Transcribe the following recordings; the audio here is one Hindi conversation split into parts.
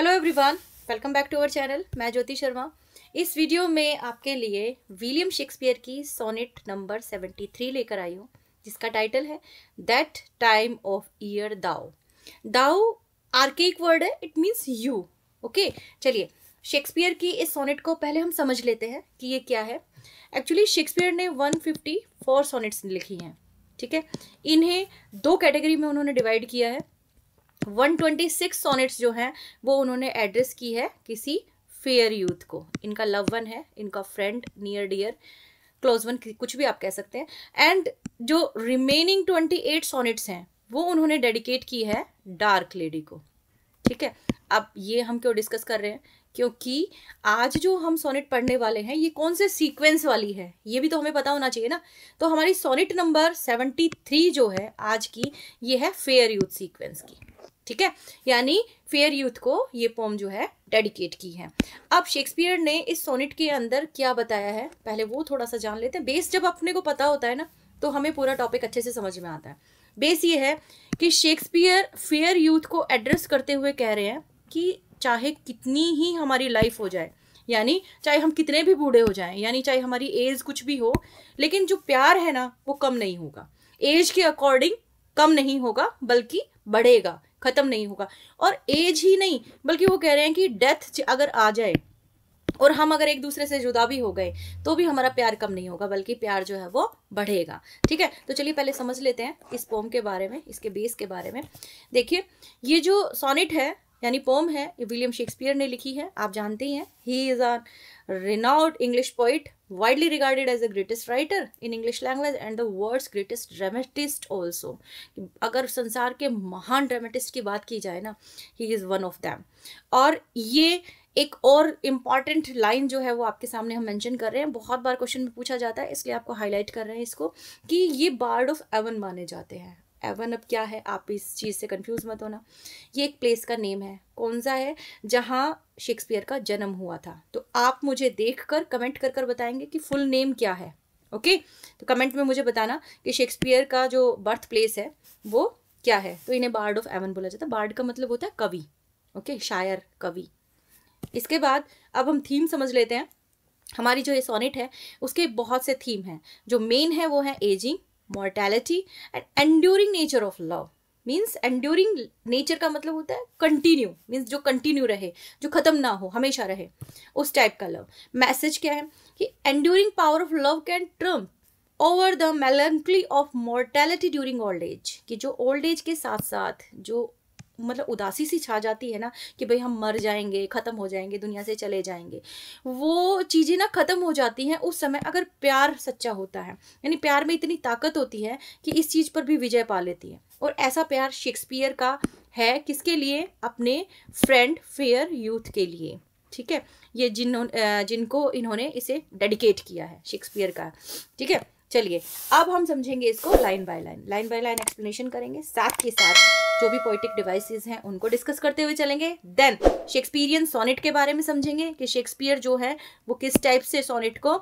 Hello everyone welcome back to our channel मैं ज्योति शर्मा इस वीडियो में आपके लिए विलियम शेक्सपियर की सोनेट नंबर सेवेंटी थ्री लेकर आई हूँ जिसका टाइटल है that time of year thou thou archaic word है इट मीन्स यू ओके चलिए शेक्सपियर की इस सोनेट को पहले हम समझ लेते हैं कि ये क्या है एक्चुअली शेक्सपियर ने वन फिफ्टी फोर सोनेट्स लिखी हैं ठीक है इन्हें दो कैटेगरी में उन्होंने डिवाइड किया है 126 सोनेट्स जो हैं वो उन्होंने एड्रेस की है किसी फेयर यूथ को इनका लव वन है इनका friend near dear close one कुछ भी आप कह सकते हैं एंड जो रिमेनिंग 28 सोनेट्स हैं वो उन्होंने डेडिकेट की है डार्क लेडी को ठीक है अब ये हम क्यों डिस्कस कर रहे हैं क्योंकि आज जो हम सोनेट पढ़ने वाले हैं ये कौन से सीक्वेंस वाली है ये भी तो हमें पता होना चाहिए ना तो हमारी सोनेट नंबर सेवेंटी थ्री जो है आज की ये है फेयर यूथ सीक्वेंस की ठीक है यानी फेयर यूथ को ये पोम जो है डेडिकेट की है अब शेक्सपियर ने इस सोनेट के अंदर क्या बताया है पहले वो थोड़ा सा जान लेते हैं बेस जब अपने को पता होता है ना तो हमें पूरा टॉपिक अच्छे से समझ में आता है बेस ये है कि शेक्सपियर फेयर यूथ को एड्रेस करते हुए कह रहे हैं कि चाहे कितनी ही हमारी लाइफ हो जाए यानी चाहे हम कितने भी बूढ़े हो जाएं यानी चाहे हमारी एज कुछ भी हो लेकिन जो प्यार है ना वो कम नहीं होगा एज के अकॉर्डिंग कम नहीं होगा बल्कि बढ़ेगा ख़त्म नहीं होगा और एज ही नहीं बल्कि वो कह रहे हैं कि डेथ अगर आ जाए और हम अगर एक दूसरे से जुदा भी हो गए तो भी हमारा प्यार कम नहीं होगा बल्कि प्यार जो है वो बढ़ेगा ठीक है तो चलिए पहले समझ लेते हैं इस पोम के बारे में इसके बेस के बारे में देखिए ये जो सोनेट है यानी पोम है विलियम शेक्सपियर ने लिखी है आप जानते ही हैं he is are renowned English poet widely regarded as a greatest writer in English language and the world greatest dramatist also अगर संसार के महान ड्रामेटिस्ट की बात की जाए ना he is one of them और ये एक और इम्पॉर्टेंट लाइन जो है वो आपके सामने हम मेंशन कर रहे हैं बहुत बार क्वेश्चन में पूछा जाता है इसलिए आपको हाईलाइट कर रहे हैं इसको कि ये बार्ड ऑफ एवन माने जाते हैं एवन अब क्या है आप इस चीज़ से कंफ्यूज मत होना ये एक प्लेस का नेम है कौन सा है जहाँ शेक्सपियर का जन्म हुआ था तो आप मुझे देख कर कमेंट कर कर बताएंगे कि फुल नेम क्या है ओके तो कमेंट में मुझे बताना कि शेक्सपियर का जो बर्थ प्लेस है वो क्या है तो इन्हें बार्ड ऑफ एवन बोला जाता है बार्ड का मतलब होता है कवि ओके शायर कवि इसके बाद अब हम थीम समझ लेते हैं हमारी जो ये सोनेट है उसके बहुत से थीम हैं जो मेन है वो है ageing mortality and enduring nature of love means enduring nature का मतलब होता है कंटिन्यू मीन्स जो कंटिन्यू रहे जो ख़त्म ना हो हमेशा रहे उस टाइप का लव मैसेज क्या है कि enduring power of love can triumph over the melancholy of mortality during old age कि जो ओल्ड एज के साथ साथ जो मतलब उदासी सी छा जाती है ना कि भाई हम मर जाएंगे ख़त्म हो जाएंगे दुनिया से चले जाएंगे वो चीज़ें ना ख़त्म हो जाती हैं उस समय अगर प्यार सच्चा होता है यानी प्यार में इतनी ताकत होती है कि इस चीज़ पर भी विजय पा लेती है और ऐसा प्यार शेक्सपियर का है किसके लिए अपने फ्रेंड फेयर यूथ के लिए ठीक है ये जिन जिनको इन्होंने इसे डेडिकेट किया है शेक्सपियर का ठीक है चलिए अब हम समझेंगे इसको line by line line by line explanation करेंगे साथ के साथ जो भी पोइटिक डिवाइसेस हैं उनको डिस्कस करते हुए चलेंगे देन शेक्सपियरियन सोनेट के बारे में समझेंगे कि शेक्सपियर जो है वो किस टाइप से सोनेट को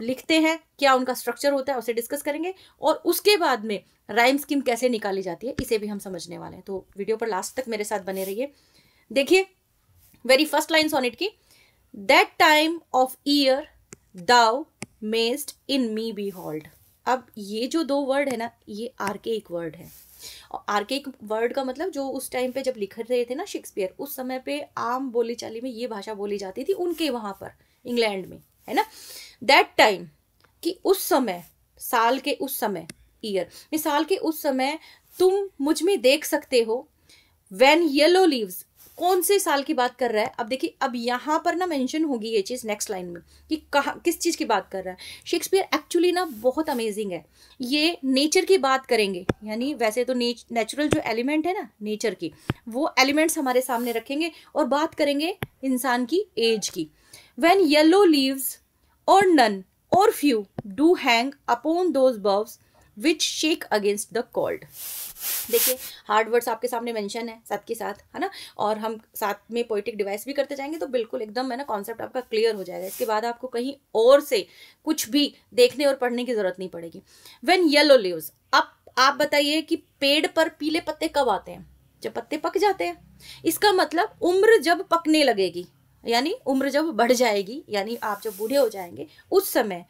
लिखते हैं क्या उनका स्ट्रक्चर होता है उसे डिस्कस करेंगे और उसके बाद में राइम स्कीम कैसे निकाली जाती है इसे भी हम समझने वाले हैं तो वीडियो पर लास्ट तक मेरे साथ बने रहिए देखिए वेरी फर्स्ट लाइन सोनेट की that time of year thou mayst in me behold अब ये जो दो वर्ड है ना ये आर्केक वर्ड है और आर्केक वर्ड का मतलब जो उस टाइम पे जब लिख रहे थे ना शेक्सपियर उस समय पे आम बोली चाली में ये भाषा बोली जाती थी उनके वहाँ पर इंग्लैंड में है ना दैट टाइम कि उस समय साल के उस समय ईयर साल के उस समय तुम मुझ में देख सकते हो वेन येलो लीव्स कौन से साल की बात कर रहा है अब देखिए अब यहाँ पर ना मेंशन होगी ये चीज़ नेक्स्ट लाइन में कि कहा किस चीज़ की बात कर रहा है शेक्सपियर एक्चुअली ना बहुत अमेजिंग है ये नेचर की बात करेंगे यानी वैसे तो नेच नेचुरल जो एलिमेंट है ना नेचर की वो एलिमेंट्स हमारे सामने रखेंगे और बात करेंगे इंसान की एज की when yellow leaves or none or few do hang upon those boughs which shake against the cold देखिए हार्ड वर्ड्स आपके सामने मेंशन है साथ के साथ है ना और हम साथ में पोइटिक डिवाइस भी करते जाएंगे तो बिल्कुल एकदम है ना कॉन्सेप्ट आपका क्लियर हो जाएगा इसके बाद आपको कहीं और से कुछ भी देखने और पढ़ने की जरूरत नहीं पड़ेगी वेन येलो लिव्स अब आप बताइए कि पेड़ पर पीले पत्ते कब आते हैं जब पत्ते पक जाते हैं इसका मतलब उम्र जब पकने लगेगी यानी उम्र जब बढ़ जाएगी यानी आप जब बूढ़े हो जाएंगे उस समय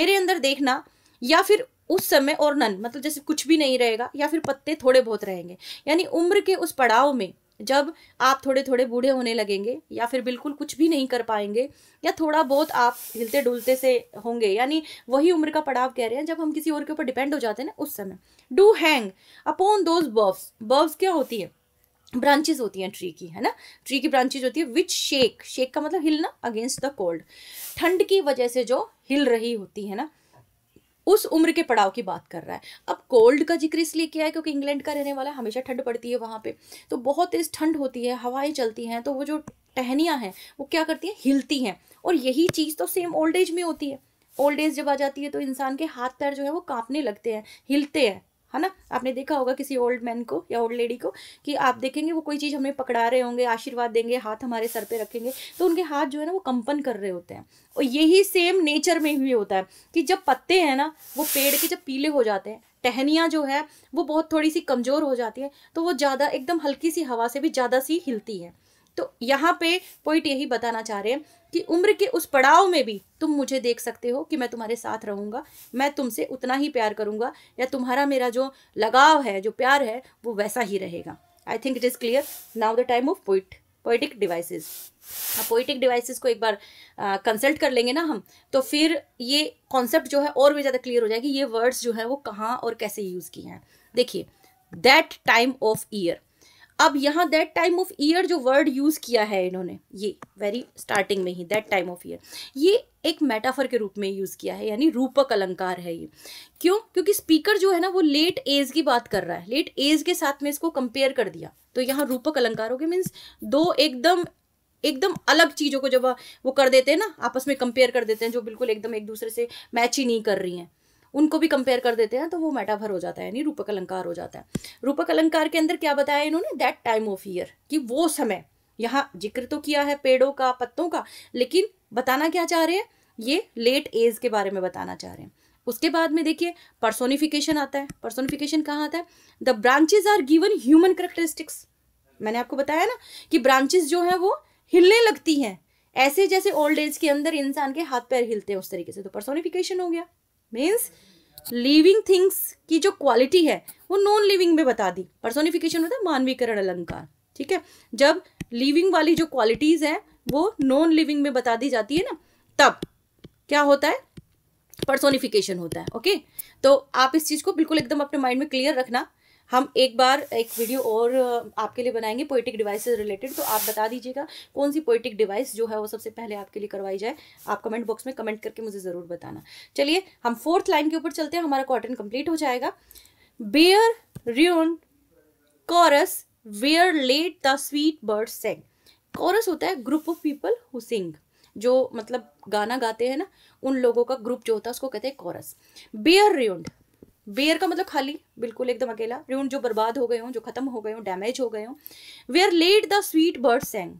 मेरे अंदर देखना या फिर उस समय और नन मतलब जैसे कुछ भी नहीं रहेगा या फिर पत्ते थोड़े बहुत रहेंगे यानी उम्र के उस पड़ाव में जब आप थोड़े थोड़े बूढ़े होने लगेंगे या फिर बिल्कुल कुछ भी नहीं कर पाएंगे या थोड़ा बहुत आप हिलते डुलते से होंगे यानी वही उम्र का पड़ाव कह रहे हैं जब हम किसी और के ऊपर डिपेंड हो जाते हैं ना उस समय do hang upon those boughs boughs क्या होती है ब्रांचेस होती हैं ट्री की है ना ट्री की ब्रांचेज होती है विच शेक शेक का मतलब हिलना अगेंस्ट द कोल्ड ठंड की वजह से जो हिल रही होती है ना उस उम्र के पड़ाव की बात कर रहा है अब कोल्ड का जिक्र इसलिए किया है क्योंकि इंग्लैंड का रहने वाला हमेशा ठंड पड़ती है वहाँ पे तो बहुत तेज़ ठंड होती है हवाएं चलती हैं तो वो जो टहनियाँ हैं वो क्या करती हैं हिलती हैं और यही चीज़ तो सेम ओल्ड एज में होती है ओल्ड एज जब आ जाती है तो इंसान के हाथ पैर जो है वो कांपने लगते हैं हिलते हैं है ना आपने देखा होगा किसी ओल्ड मैन को या ओल्ड लेडी को कि आप देखेंगे वो कोई चीज़ हमें पकड़ा रहे होंगे आशीर्वाद देंगे हाथ हमारे सर पे रखेंगे तो उनके हाथ जो है ना वो कंपन कर रहे होते हैं और यही सेम नेचर में भी होता है कि जब पत्ते हैं ना वो पेड़ के जब पीले हो जाते हैं टहनियाँ जो है वो बहुत थोड़ी सी कमज़ोर हो जाती है तो वो ज़्यादा एकदम हल्की सी हवा से भी ज़्यादा सी हिलती है तो यहाँ पे पॉइंट यही बताना चाह रहे हैं कि उम्र के उस पड़ाव में भी तुम मुझे देख सकते हो कि मैं तुम्हारे साथ रहूँगा मैं तुमसे उतना ही प्यार करूँगा या तुम्हारा मेरा जो लगाव है जो प्यार है वो वैसा ही रहेगा I think it is clear now the time of poet poetic devices poetic devices को एक बार कंसल्ट कर लेंगे ना हम तो फिर ये कॉन्सेप्ट जो है और भी ज़्यादा क्लियर हो जाएगी ये वर्ड्स जो है वो कहाँ और कैसे यूज़ किए हैं देखिए दैट टाइम ऑफ ईयर अब यहाँ दैट टाइम ऑफ ईयर जो वर्ड यूज़ किया है इन्होंने ये वेरी स्टार्टिंग में ही दैट टाइम ऑफ ईयर ये एक मेटाफर के रूप में यूज़ किया है यानी रूपक अलंकार है ये क्यों क्योंकि स्पीकर जो है ना वो लेट एज की बात कर रहा है लेट एज के साथ में इसको कंपेयर कर दिया तो यहाँ रूपक अलंकार हो गया मीन्स दो एकदम एकदम अलग चीज़ों को जब वो कर देते हैं ना आपस में कंपेयर कर देते हैं जो बिल्कुल एकदम एक दूसरे से मैच ही नहीं कर रही हैं उनको भी कंपेयर कर देते हैं तो वो मेटाफर हो जाता है यानी रूपक अलंकार हो जाता है रूपक अलंकार के अंदर क्या बताया इन्होंने दैट टाइम ऑफ ईयर कि वो समय यहाँ जिक्र तो किया है पेड़ों का पत्तों का लेकिन बताना क्या चाह रहे हैं ये लेट एज के बारे में बताना चाह रहे हैं उसके बाद में देखिए पर्सोनिफिकेशन आता है पर्सोनिफिकेशन कहाँ आता है the branches are given human characteristics मैंने आपको बताया ना कि ब्रांचेस जो हैं वो हिलने लगती हैं ऐसे जैसे ओल्ड एज के अंदर इंसान के हाथ पैर हिलते हैं उस तरीके से तो पर्सोनिफिकेशन हो गया मीन्स लिविंग थिंग्स की जो क्वालिटी है वो नॉन लिविंग में बता दी पर्सोनिफिकेशन होता है मानवीकरण अलंकार ठीक है जब लिविंग वाली जो क्वालिटीज है वो नॉन लिविंग में बता दी जाती है ना तब क्या होता है पर्सोनिफिकेशन होता है ओके तो आप इस चीज़ को बिल्कुल एकदम अपने माइंड में क्लियर रखना हम एक बार एक वीडियो और आपके लिए बनाएंगे पोइटिक डिवाइस रिलेटेड तो आप बता दीजिएगा कौन सी पोइटिक डिवाइस जो है वो सबसे पहले आपके लिए करवाई जाए आप कमेंट बॉक्स में कमेंट करके मुझे ज़रूर बताना चलिए हम फोर्थ लाइन के ऊपर चलते हैं हमारा कॉटन कंप्लीट हो जाएगा bare ruined choirs where late the sweet birds sang chorus होता है group of people who sing जो मतलब गाना गाते हैं ना उन लोगों का ग्रुप जो होता है उसको कहते हैं कॉरस बियर रियोन्ड वेयर का मतलब खाली बिल्कुल एकदम अकेला रून जो बर्बाद हो गए हों जो खत्म हो गए हों डैमेज हो गए हों where late the sweet birds sang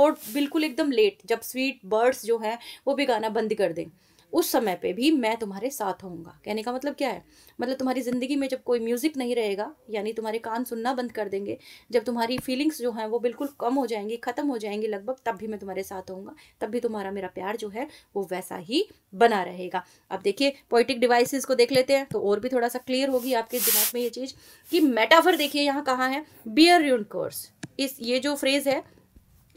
और बिल्कुल एकदम लेट जब स्वीट बर्ड्स जो हैं वो भी गाना बंद कर दें उस समय पे भी मैं तुम्हारे साथ होऊंगा कहने का मतलब क्या है मतलब तुम्हारी ज़िंदगी में जब कोई म्यूज़िक नहीं रहेगा यानी तुम्हारे कान सुनना बंद कर देंगे जब तुम्हारी फीलिंग्स जो हैं वो बिल्कुल कम हो जाएंगी ख़त्म हो जाएंगी लगभग तब भी मैं तुम्हारे साथ होऊंगा तब भी तुम्हारा मेरा प्यार जो है वो वैसा ही बना रहेगा अब देखिए पोइटिक डिवाइसेस को देख लेते हैं तो और भी थोड़ा सा क्लियर होगी आपके दिमाग में ये चीज़ कि मेटाफर देखिए यहाँ कहाँ है बियर यून कोर्स इस ये जो फ्रेज़ है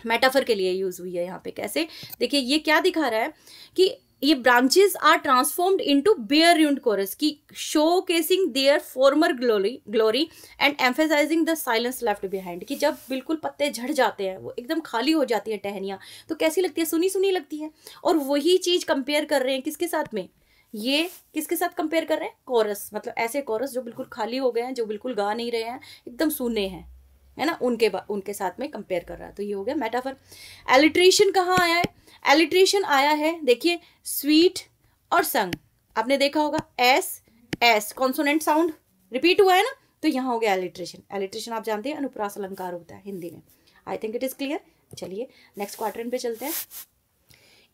मेटाफर के लिए यूज़ हुई है यहाँ पे कैसे देखिए ये क्या दिखा रहा है कि ये branches are transformed into into bare choirs की showcasing their former glory glory and emphasizing the silence left behind कि जब बिल्कुल पत्ते झड़ जाते हैं वो एकदम खाली हो जाती है टहनियाँ तो कैसी लगती है सुनी सुनी लगती है और वही चीज़ कंपेयर कर रहे हैं किसके साथ में ये किसके साथ कंपेयर कर रहे हैं कोरस मतलब ऐसे कोरस जो बिल्कुल खाली हो गए हैं जो बिल्कुल गा नहीं रहे हैं एकदम सुने हैं है ना उनके उनके साथ में कंपेयर कर रहा है तो ये हो गया मेटाफर एलिट्रेशन कहाँ आया है एलिट्रेशन आया है देखिए स्वीट और संग आपने देखा होगा S S consonant sound repeat हुआ है ना तो यहाँ हो गया एलिट्रेशन एलिट्रेशन आप जानते हैं अनुप्रास अलंकार होता है हिंदी में I think it is clear चलिए नेक्स्ट क्वार्टर पे चलते हैं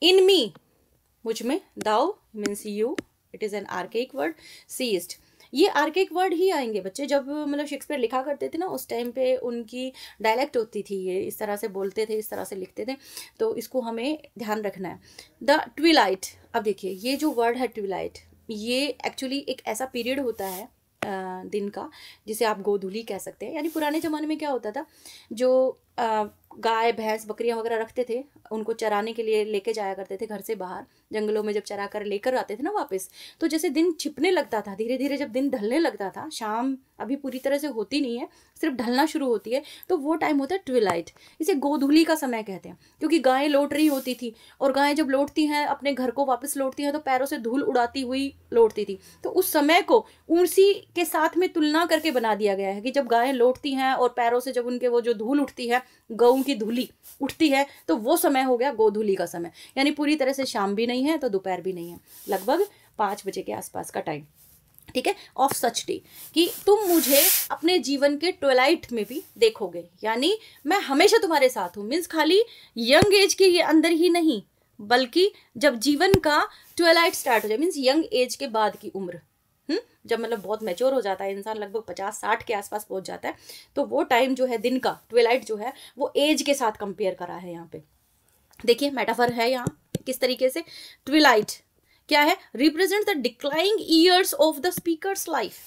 इन मी मुझ में thou means you it is an archaic word सीज्ड ये आर्किक वर्ड ही आएंगे बच्चे जब मतलब शेक्सपियर लिखा करते थे ना उस टाइम पे उनकी डायलेक्ट होती थी ये इस तरह से बोलते थे इस तरह से लिखते थे तो इसको हमें ध्यान रखना है द ट्विलाइट अब देखिए ये जो वर्ड है ट्विलाइट ये एक्चुअली एक ऐसा पीरियड होता है दिन का जिसे आप गोधूली कह सकते हैं यानी पुराने ज़माने में क्या होता था जो गाय भैंस बकरियां वगैरह रखते थे उनको चराने के लिए लेके जाया करते थे घर से बाहर जंगलों में जब चरा कर लेकर आते थे ना वापस तो जैसे दिन छिपने लगता था धीरे धीरे जब दिन ढलने लगता था शाम अभी पूरी तरह से होती नहीं है सिर्फ ढलना शुरू होती है तो वो टाइम होता है ट्विलाइट इसे गोधूली का समय कहते हैं क्योंकि गायें लौट रही होती थी और गायें जब लौटती हैं अपने घर को वापस लौटती हैं तो पैरों से धूल उड़ाती हुई लौटती थी तो उस समय को ऊँसी के साथ में तुलना करके बना दिया गया है कि जब गायें लौटती हैं और पैरों से जब उनके वो जो धूल उठती है गऊ की धूली उठती है तो वो समय हो गया गोधूली का समय यानी पूरी तरह से शाम भी नहीं है तो दोपहर भी नहीं है लगभग पाँच बजे के आसपास का टाइम ठीक है ऑफ सच डे कि तुम मुझे अपने जीवन के ट्वेलाइट में भी देखोगे यानी मैं हमेशा तुम्हारे साथ हूँ मीन्स खाली यंग एज के ये अंदर ही नहीं बल्कि जब जीवन का ट्वेलाइट स्टार्ट हो जाए मीन्स यंग एज के बाद की उम्र हुँ? हम्म, जब मतलब बहुत मेच्योर हो जाता है इंसान लगभग पचास साठ के आसपास पहुंच जाता है तो वो टाइम जो है दिन का ट्वेलाइट जो है वो एज के साथ कंपेयर करा है यहाँ पे देखिए मेटाफर है यहाँ किस तरीके से ट्विलाइट क्या है represent the declining years of the speaker's life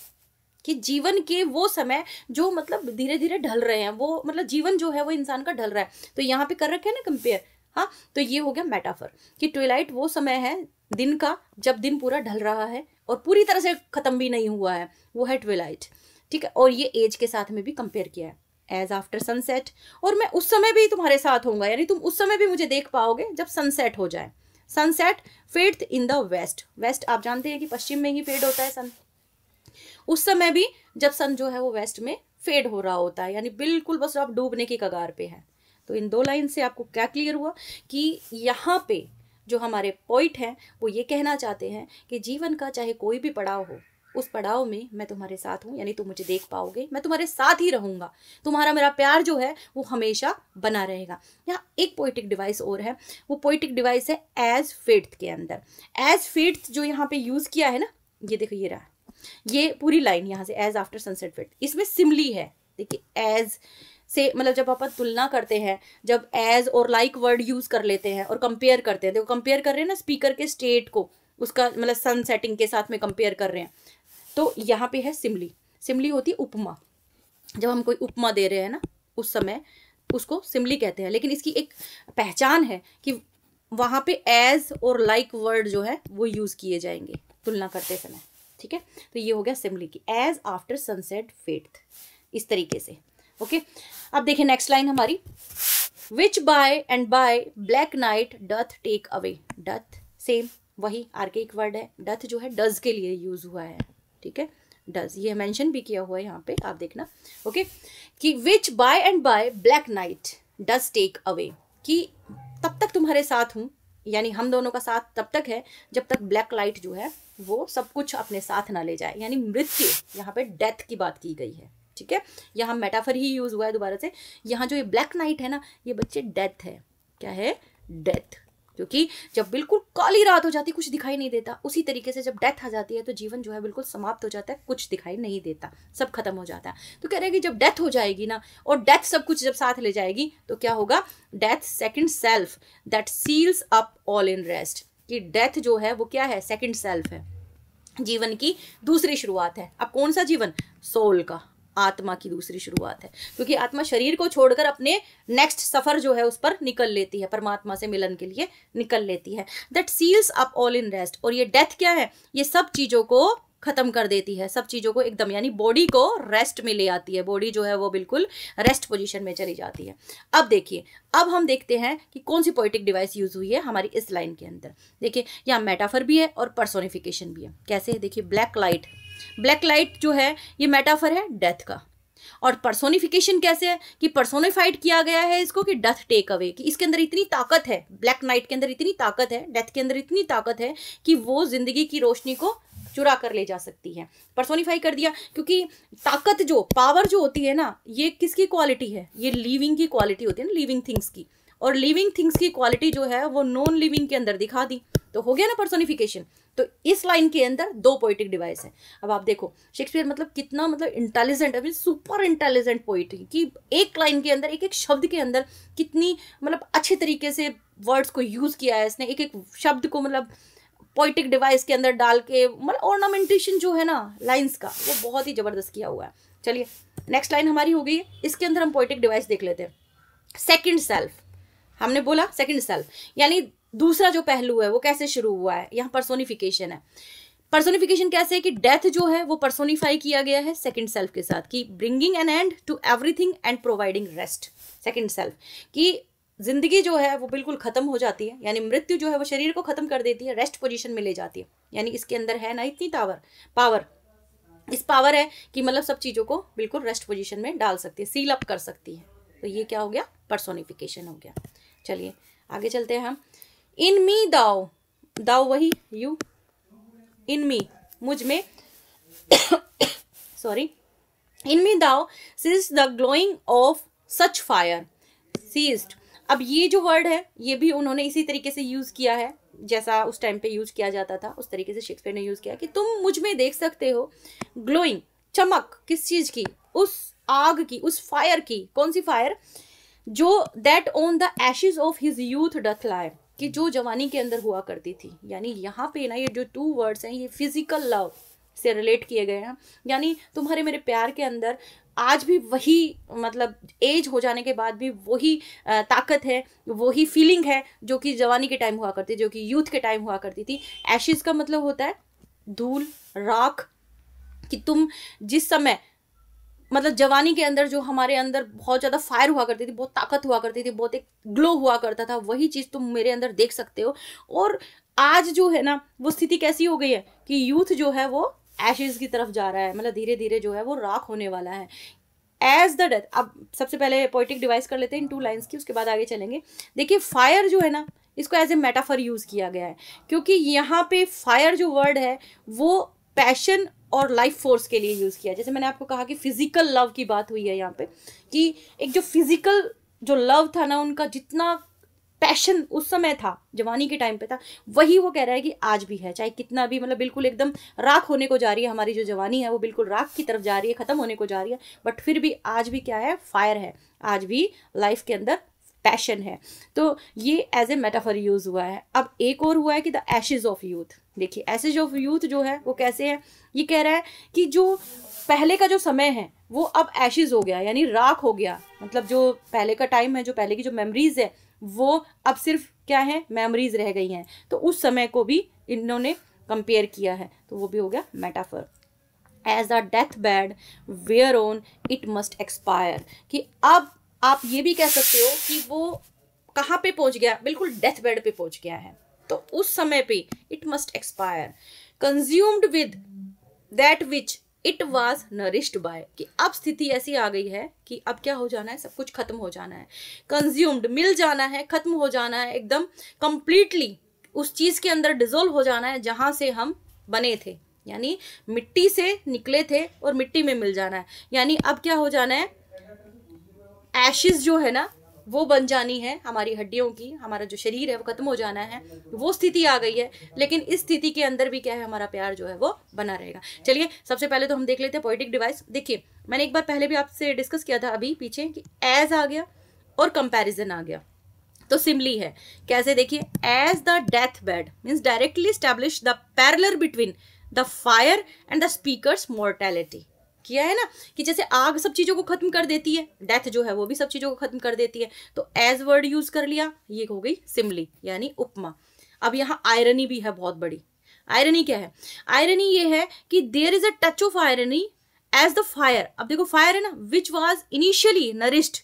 कि जीवन के वो समय जो मतलब धीरे धीरे ढल रहे हैं वो मतलब जीवन जो है वो इंसान का ढल रहा है तो यहाँ पे कर रखे हैं ना कंपेयर हाँ तो ये हो गया मेटाफर कि ट्विलाइट वो समय है दिन का जब दिन पूरा ढल रहा है और पूरी तरह से ख़त्म भी नहीं हुआ है वो है ट्विलाइट ठीक है और ये एज के साथ में भी कंपेयर किया है एज आफ्टर सनसेट और मैं उस समय भी तुम्हारे साथ होऊंगा यानी तुम उस समय भी मुझे देख पाओगे जब सनसेट हो जाए sunset fade in the west west आप जानते हैं कि पश्चिम में ही फेड होता है सन उस समय भी जब सन जो है वो वेस्ट में फेड हो रहा होता है यानी बिल्कुल बस आप डूबने की कगार पे है तो इन दो लाइन से आपको क्या क्लियर हुआ कि यहाँ पे जो हमारे पॉइंट हैं वो ये कहना चाहते हैं कि जीवन का चाहे कोई भी पड़ाव हो उस पड़ाव में मैं तुम्हारे साथ हूँ यानी तुम मुझे देख पाओगे मैं तुम्हारे साथ ही रहूँगा तुम्हारा मेरा प्यार जो है वो हमेशा बना रहेगा यहाँ एक पोइटिक डिवाइस और है वो पोइटिक डिवाइस है एज फेट्थ के अंदर एज फेट्थ जो यहाँ पे यूज़ किया है ना ये देखो ये रहा ये पूरी लाइन यहाँ से एज आफ्टर सनसेट फेट इसमें सिमली है देखिए एज से मतलब जब अपन तुलना करते हैं जब एज और लाइक like वर्ड यूज़ कर लेते हैं और कंपेयर करते हैं देखो कंपेयर कर रहे हैं ना स्पीकर के स्टेट को उसका मतलब सन सेटिंग के साथ में कंपेयर कर रहे हैं तो यहाँ पे है सिमली सिमली होती उपमा जब हम कोई उपमा दे रहे हैं ना उस समय उसको सिमली कहते हैं लेकिन इसकी एक पहचान है कि वहाँ पे एज और लाइक like वर्ड जो है वो यूज़ किए जाएंगे तुलना करते समय ठीक है तो ये हो गया सिमली की एज आफ्टर सनसेट फेट इस तरीके से ओके अब देखिए नेक्स्ट लाइन हमारी which by and by black night doth take away doth same वही आर्केक वर्ड है डथ जो है डज के लिए यूज हुआ है ठीक है डज ये मेंशन भी किया हुआ है यहाँ पे आप देखना ओके कि which by and by black night does take away कि तब तक तुम्हारे साथ हूँ यानी हम दोनों का साथ तब तक है जब तक ब्लैक लाइट जो है वो सब कुछ अपने साथ ना ले जाए यानी मृत्यु यहाँ पे डेथ की बात की गई है ठीक है यहाँ मेटाफर ही यूज़ हुआ है दोबारा से यहाँ जो ये ब्लैक नाइट है ना ये बच्चे डेथ है क्या है डेथ क्योंकि जब बिल्कुल काली रात हो जाती कुछ दिखाई नहीं देता उसी तरीके से जब डेथ आ जाती है तो जीवन जो है बिल्कुल समाप्त हो जाता है कुछ दिखाई नहीं देता सब खत्म हो जाता है तो कह रहे हैं कि जब डेथ हो जाएगी ना और डेथ सब कुछ जब साथ ले जाएगी तो क्या होगा death second self that seals up all in rest कि डेथ जो है वो क्या है सेकेंड सेल्फ है जीवन की दूसरी शुरुआत है अब कौन सा जीवन सोल का आत्मा की दूसरी शुरुआत है क्योंकि आत्मा शरीर को छोड़कर अपने नेक्स्ट सफर जो है उस पर निकल लेती है परमात्मा से मिलन के लिए निकल लेती है that seals up all in rest और ये डेथ क्या है ये सब चीज़ों को खत्म कर देती है सब चीज़ों को एकदम यानी बॉडी को रेस्ट में ले आती है बॉडी जो है वो बिल्कुल रेस्ट पोजीशन में चली जाती है अब देखिए अब हम देखते हैं कि कौन सी पोइटिक डिवाइस यूज़ हुई है हमारी इस लाइन के अंदर देखिए यहाँ मेटाफर भी है और पर्सोनिफिकेशन भी है कैसे देखिए ब्लैक लाइट ब्लैक लाइट जो है ये मेटाफर है डेथ का और पर्सोनिफिकेशन कैसे है कि पर्सोनिफाइड किया गया है इसको कि डेथ टेक अवे कि इसके अंदर इतनी ताकत है ब्लैक नाइट के अंदर इतनी ताकत है डेथ के अंदर इतनी ताकत है कि वो जिंदगी की रोशनी को चुरा कर ले जा सकती है पर्सोनिफाई कर दिया क्योंकि ताकत जो पावर जो होती है ना ये किसकी क्वालिटी है ये लिविंग की क्वालिटी होती है ना लिविंग थिंग्स की और लिविंग थिंग्स की क्वालिटी जो है वो नॉन लिविंग के अंदर दिखा दी तो हो गया ना पर्सोनिफिकेशन तो इस लाइन के अंदर दो पोइटिक डिवाइस है अब आप देखो शेक्सपियर मतलब कितना मतलब इंटेलिजेंट अभी सुपर इंटेलिजेंट पोइट कि एक लाइन के अंदर एक एक शब्द के अंदर कितनी मतलब अच्छे तरीके से वर्ड्स को यूज़ किया है इसने एक एक शब्द को मतलब पोइटिक डिवाइस के अंदर डाल के मतलब ऑर्नामेंटेशन जो है ना लाइन्स का वो बहुत ही ज़बरदस्त किया हुआ है चलिए नेक्स्ट लाइन हमारी हो गई है इसके अंदर हम पोइटिक डिवाइस देख लेते हैं सेकेंड सेल्फ हमने बोला सेकेंड सेल्फ यानी दूसरा जो पहलू है वो कैसे शुरू हुआ है यहाँ पर्सोनिफिकेशन है पर्सोनिफिकेशन कैसे है कि डेथ जो है वो पर्सोनिफाई किया गया है सेकंड सेल्फ के साथ कि bringing an end to everything and providing rest second self कि जिंदगी जो है वो बिल्कुल खत्म हो जाती है यानी मृत्यु जो है वो शरीर को खत्म कर देती है रेस्ट पोजिशन में ले जाती है यानी इसके अंदर है ना इतनी टावर पावर इस पावर है कि मतलब सब चीज़ों को बिल्कुल रेस्ट पोजिशन में डाल सकती है सील अप कर सकती है तो ये क्या हो गया पर्सोनिफिकेशन हो गया चलिए आगे चलते हैं हम इन मी दाओ दाओ वही यू इन मी मुझ में sorry in me thou sees the glowing of such fire seized अब ये जो वर्ड है ये भी उन्होंने इसी तरीके से यूज़ किया है जैसा उस टाइम पे यूज किया जाता था उस तरीके से शेक्सपियर ने यूज़ किया कि तुम मुझ में देख सकते हो ग्लोइंग चमक किस चीज़ की उस आग की उस फायर की कौन सी फायर जो that on the ashes of his youth doth life कि जो जवानी के अंदर हुआ करती थी यानी यहाँ पे ना ये जो टू वर्ड्स हैं ये फिजिकल लव से रिलेट किए गए हैं यानी तुम्हारे मेरे प्यार के अंदर आज भी वही मतलब एज हो जाने के बाद भी वही ताकत है वही फीलिंग है जो कि जवानी के टाइम हुआ करती जो कि यूथ के टाइम हुआ करती थी एशिज का मतलब होता है धूल राख कि तुम जिस समय मतलब जवानी के अंदर जो हमारे अंदर बहुत ज़्यादा फायर हुआ करती थी बहुत ताकत हुआ करती थी बहुत एक ग्लो हुआ करता था वही चीज़ तुम मेरे अंदर देख सकते हो और आज जो है ना वो स्थिति कैसी हो गई है कि यूथ जो है वो एशेज की तरफ जा रहा है मतलब धीरे धीरे जो है वो राख होने वाला है एज द डेथ अब सबसे पहले पोइटिक डिवाइस कर लेते हैं इन टू लाइन्स की उसके बाद आगे चलेंगे देखिए फायर जो है ना इसको एज ए मेटाफर यूज़ किया गया है क्योंकि यहाँ पे फायर जो वर्ड है वो पैशन और लाइफ फोर्स के लिए यूज़ किया जैसे मैंने आपको कहा कि फिज़िकल लव की बात हुई है यहाँ पे कि एक जो फिज़िकल जो लव था ना उनका जितना पैशन उस समय था जवानी के टाइम पे था वही वो कह रहा है कि आज भी है चाहे कितना भी मतलब बिल्कुल एकदम राख होने को जा रही है हमारी जो जवानी है वो बिल्कुल राख की तरफ जा रही है ख़त्म होने को जा रही है बट फिर भी आज भी क्या है फायर है आज भी लाइफ के अंदर पैशन है तो ये एज ए मेटाफर यूज़ हुआ है अब एक और हुआ है कि द एशेज़ ऑफ यूथ देखिए ऐसे ऑफ यूथ जो है वो कैसे है ये कह रहा है कि जो पहले का जो समय है वो अब ऐशिज हो गया यानी राख हो गया मतलब जो पहले का टाइम है जो पहले की जो मेमोरीज है वो अब सिर्फ क्या है मेमोरीज रह गई हैं तो उस समय को भी इन्होंने कंपेयर किया है तो वो भी हो गया metaphor as a death bed whereon it must expire कि अब आप ये भी कह सकते हो कि वो कहाँ पे पहुँच गया बिल्कुल डेथ बेड पे पहुँच गया है तो उस समय पे it must expire consumed with that which it was nourished by कि अब स्थिति ऐसी आ गई है कि अब क्या हो जाना है सब कुछ खत्म हो जाना है कंज्यूम्ड मिल जाना है खत्म हो जाना है एकदम कंप्लीटली उस चीज के अंदर डिजोल्व हो जाना है जहां से हम बने थे यानी मिट्टी से निकले थे और मिट्टी में मिल जाना है यानी अब क्या हो जाना है एशिज जो है ना वो बन जानी है हमारी हड्डियों की हमारा जो शरीर है वो खत्म हो जाना है वो स्थिति आ गई है लेकिन इस स्थिति के अंदर भी क्या है हमारा प्यार जो है वो बना रहेगा चलिए सबसे पहले तो हम देख लेते हैं पोइटिक डिवाइस देखिए मैंने एक बार पहले भी आपसे डिस्कस किया था अभी पीछे कि एज आ गया और कंपेरिजन आ गया तो सिमली है कैसे देखिए as the death bed means directly establish the parallel between the fire and the speaker mortality किया है ना कि जैसे आग सब चीज़ों को खत्म कर देती है डेथ जो है वो भी सब चीज़ों को खत्म कर देती है तो एज वर्ड यूज़ कर लिया ये हो गई सिमली यानी उपमा अब यहाँ आयरनी भी है बहुत बड़ी आयरनी क्या है आयरनी ये है कि there is a touch of irony as the fire अब देखो फायर है ना which was initially nourished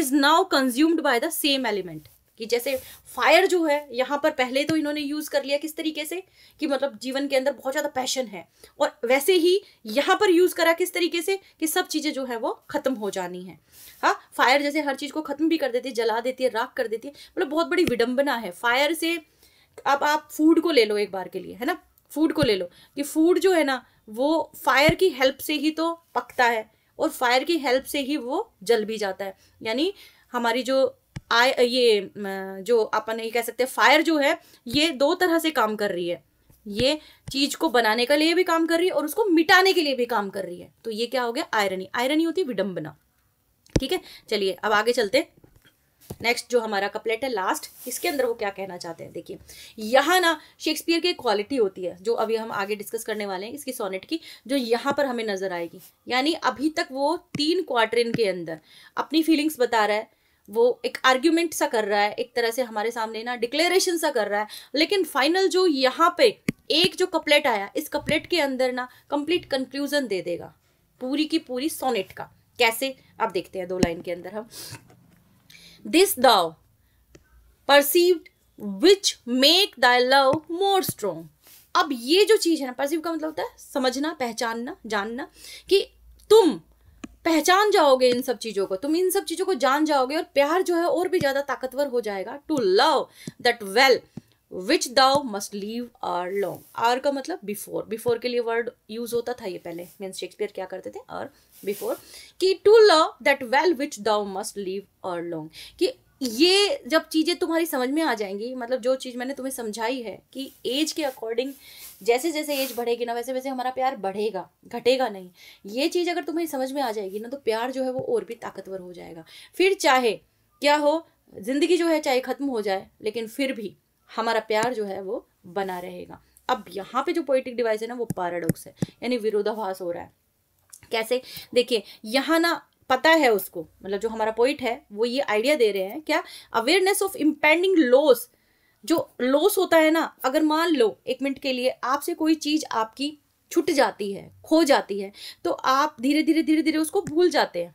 is now consumed by the same element कि जैसे फायर जो है यहाँ पर पहले तो इन्होंने यूज़ कर लिया किस तरीके से कि मतलब जीवन के अंदर बहुत ज़्यादा पैशन है और वैसे ही यहाँ पर यूज़ करा किस तरीके से कि सब चीज़ें जो है वो ख़त्म हो जानी है हाँ फायर जैसे हर चीज़ को ख़त्म भी कर देती है जला देती है राख कर देती है मतलब बहुत बड़ी विडम्बना है फायर से अब आप फूड को ले लो एक बार के लिए है ना फूड को ले लो कि फूड जो है ना वो फायर की हेल्प से ही तो पकता है और फायर की हेल्प से ही वो जल भी जाता है यानी हमारी जो आय ये जो अपन ये कह सकते हैं फायर जो है ये दो तरह से काम कर रही है ये चीज को बनाने के लिए भी काम कर रही है और उसको मिटाने के लिए भी काम कर रही है तो ये क्या हो गया आयरनी आयरनी होती है विडम्बना ठीक है चलिए अब आगे चलते नेक्स्ट जो हमारा कपलेट है लास्ट इसके अंदर वो क्या कहना चाहते हैं देखिए यहाँ ना शेक्सपियर की क्वालिटी होती है जो अभी हम आगे डिस्कस करने वाले हैं इसकी सोनेट की जो यहाँ पर हमें नजर आएगी यानी अभी तक वो तीन क्वार्टर के अंदर अपनी फीलिंग्स बता रहा है वो एक आर्ग्यूमेंट सा कर रहा है एक तरह से हमारे सामने ना डिक्लेरेशन सा कर रहा है लेकिन फाइनल जो यहाँ पे एक जो कपलेट आया इस कपलेट के अंदर ना कंप्लीट कंक्लूजन दे देगा पूरी की पूरी सोनेट का कैसे आप देखते हैं दो लाइन के अंदर हम this thou perceived which make the love more strong अब ये जो चीज़ है ना परसीव का मतलब होता है समझना पहचानना जानना कि तुम पहचान जाओगे इन सब चीज़ों को तुम इन सब चीज़ों को जान जाओगे और प्यार जो है और भी ज़्यादा ताकतवर हो जाएगा to love that well which thou must leave ere long ere का मतलब बिफोर बिफोर के लिए वर्ड यूज होता था ये पहले मीन्स शेक्सपियर क्या करते थे आर बिफोर कि to love that well which thou must leave ere long कि ये जब चीज़ें तुम्हारी समझ में आ जाएंगी मतलब जो चीज़ मैंने तुम्हें समझाई है कि एज के अकॉर्डिंग जैसे जैसे एज बढ़ेगी ना वैसे वैसे हमारा प्यार बढ़ेगा घटेगा नहीं ये चीज़ अगर तुम्हें समझ में आ जाएगी ना तो प्यार जो है वो और भी ताकतवर हो जाएगा फिर चाहे क्या हो ज़िंदगी जो है चाहे ख़त्म हो जाए लेकिन फिर भी हमारा प्यार जो है वो बना रहेगा अब यहाँ पे जो पोइटिक डिवाइस है ना वो पैराडॉक्स है यानी विरोधाभास हो रहा है कैसे देखिए यहाँ ना पता है उसको मतलब जो हमारा पोइट है वो ये आइडिया दे रहे हैं क्या अवेयरनेस ऑफ इम्पेंडिंग लॉस जो लॉस होता है ना अगर मान लो एक मिनट के लिए आपसे कोई चीज़ आपकी छुट जाती है खो जाती है तो आप धीरे धीरे धीरे धीरे उसको भूल जाते हैं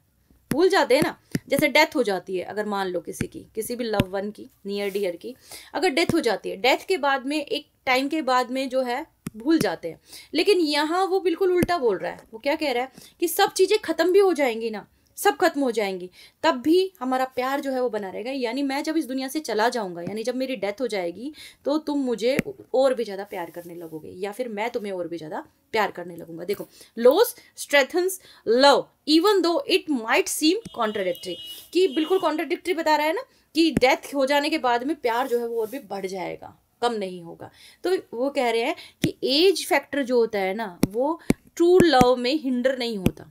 भूल जाते हैं ना जैसे डेथ हो जाती है अगर मान लो किसी की किसी भी लव वन की नियर डियर की अगर डेथ हो जाती है डेथ के बाद में एक टाइम के बाद में जो है भूल जाते हैं लेकिन यहाँ वो बिल्कुल उल्टा बोल रहा है वो क्या कह रहा है कि सब चीज़ें ख़त्म भी हो जाएंगी ना सब खत्म हो जाएंगी तब भी हमारा प्यार जो है वो बना रहेगा यानी मैं जब इस दुनिया से चला जाऊंगा यानी जब मेरी डेथ हो जाएगी तो तुम मुझे और भी ज़्यादा प्यार करने लगोगे या फिर मैं तुम्हें और भी ज़्यादा प्यार करने लगूंगा देखो loss strengthens love even though it might seem contradictory कि बिल्कुल कॉन्ट्राडिक्ट्री बता रहा है ना कि डेथ हो जाने के बाद में प्यार जो है वो और भी बढ़ जाएगा कम नहीं होगा तो वो कह रहे हैं कि एज फैक्टर जो होता है ना वो ट्रू लव में हिंडर नहीं होता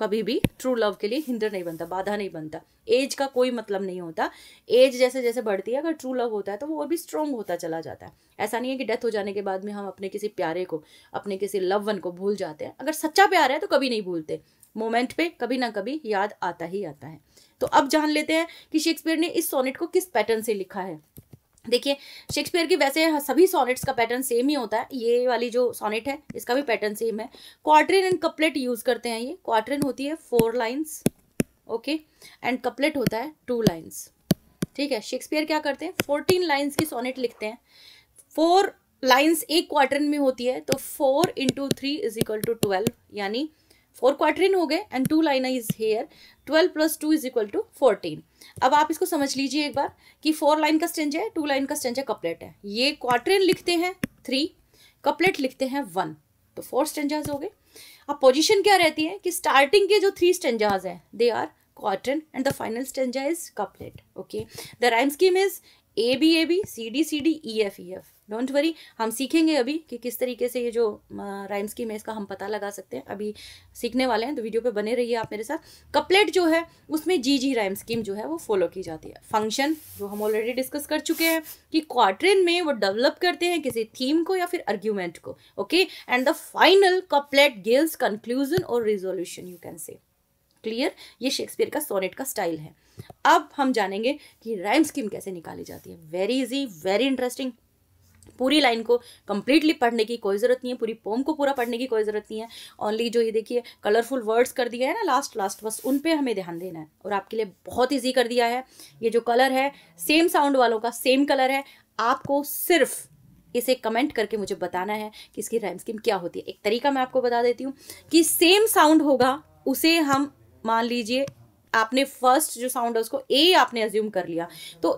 कभी भी ट्रू लव के लिए हिंडर नहीं बनता बाधा नहीं बनता एज का कोई मतलब नहीं होता एज जैसे जैसे बढ़ती है अगर ट्रू लव होता है तो वो और भी स्ट्रॉन्ग होता चला जाता है ऐसा नहीं है कि डेथ हो जाने के बाद में हम अपने किसी प्यारे को अपने किसी लव वन को भूल जाते हैं अगर सच्चा प्यार है तो कभी नहीं भूलते मोमेंट पे कभी ना कभी याद आता ही आता है तो अब जान लेते हैं कि शेक्सपियर ने इस सोनेट को किस पैटर्न से लिखा है देखिए शेक्सपियर की वैसे सभी सॉनेट्स का पैटर्न सेम ही होता है ये वाली जो सॉनेट है इसका भी पैटर्न सेम है क्वार्टरिन एंड कपलेट यूज़ करते हैं ये क्वार्टरिन होती है four lines okay and couplet होता है टू लाइन्स ठीक है शेक्सपियर क्या करते हैं फोर्टीन लाइन्स की सॉनेट लिखते हैं फोर लाइन्स एक क्वार्टरन में होती है तो four into three is equal to twelve यानी फोर क्वार्टरिन हो गए and two line is here twelve plus two is equal to fourteen अब आप इसको समझ लीजिए एक बार कि फोर लाइन का स्टेंज है टू लाइन का स्टेंज है कपलेट है ये क्वार्टरिन लिखते हैं थ्री कपलेट लिखते हैं वन तो फोर स्टेंजाज हो गए अब पोजिशन क्या रहती है कि स्टार्टिंग के जो थ्री स्टेंजाज हैं they are quatrain and the final stanza is couplet okay the rhyme scheme is A B A B C D C D E F E F don't worry हम सीखेंगे अभी कि किस तरीके से ये जो राइम स्कीम है इसका हम पता लगा सकते हैं अभी सीखने वाले हैं तो वीडियो पे बने रहिए आप मेरे साथ कपलेट जो है उसमें जी जी राइम स्कीम जो है वो फॉलो की जाती है फंक्शन जो हम ऑलरेडी डिस्कस कर चुके हैं कि क्वार्टरिन में वो डेवलप करते हैं किसी थीम को या फिर आर्ग्यूमेंट को okay and the final couplet gives conclusion और resolution you can say clear ये शेक्सपियर का सोनेट का स्टाइल है अब हम जानेंगे कि राइम स्कीम कैसे निकाली जाती है वेरी इजी वेरी इंटरेस्टिंग पूरी लाइन को कम्प्लीटली पढ़ने की कोई ज़रूरत नहीं है पूरी पोम को पूरा पढ़ने की कोई ज़रूरत नहीं है ओनली जो ये देखिए कलरफुल वर्ड्स कर दिया है ना लास्ट लास्ट बस उन पे हमें ध्यान देना है और आपके लिए बहुत इजी कर दिया है ये जो कलर है सेम साउंड वालों का सेम कलर है आपको सिर्फ इसे कमेंट करके मुझे बताना है कि इसकी राइम स्कीम क्या होती है एक तरीका मैं आपको बता देती हूँ कि सेम साउंड होगा उसे हम मान लीजिए आपने फर्स्ट जो साउंड है उसको ए आपने अज्यूम कर लिया तो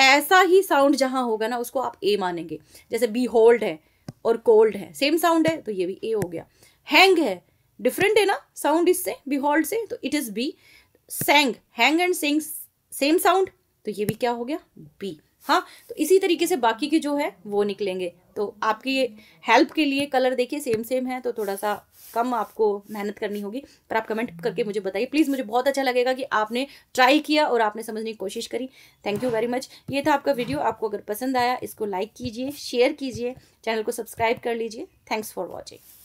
ऐसा ही साउंड जहां होगा ना उसको आप ए मानेंगे जैसे बी होल्ड है और कोल्ड है सेम साउंड है तो ये भी ए हो गया हैंग है डिफरेंट है ना साउंड इससे बी होल्ड से तो it is B sang hang and sing same sound तो ये भी क्या हो गया बी हाँ तो इसी तरीके से बाकी के जो है वो निकलेंगे तो आपकी हेल्प के लिए कलर देखिए सेम सेम है तो थोड़ा सा कम आपको मेहनत करनी होगी पर आप कमेंट करके मुझे बताइए प्लीज़ मुझे बहुत अच्छा लगेगा कि आपने ट्राई किया और आपने समझने की कोशिश करी थैंक यू वेरी मच ये था आपका वीडियो आपको अगर पसंद आया इसको लाइक कीजिए शेयर कीजिए चैनल को सब्सक्राइब कर लीजिए थैंक्स फॉर वॉचिंग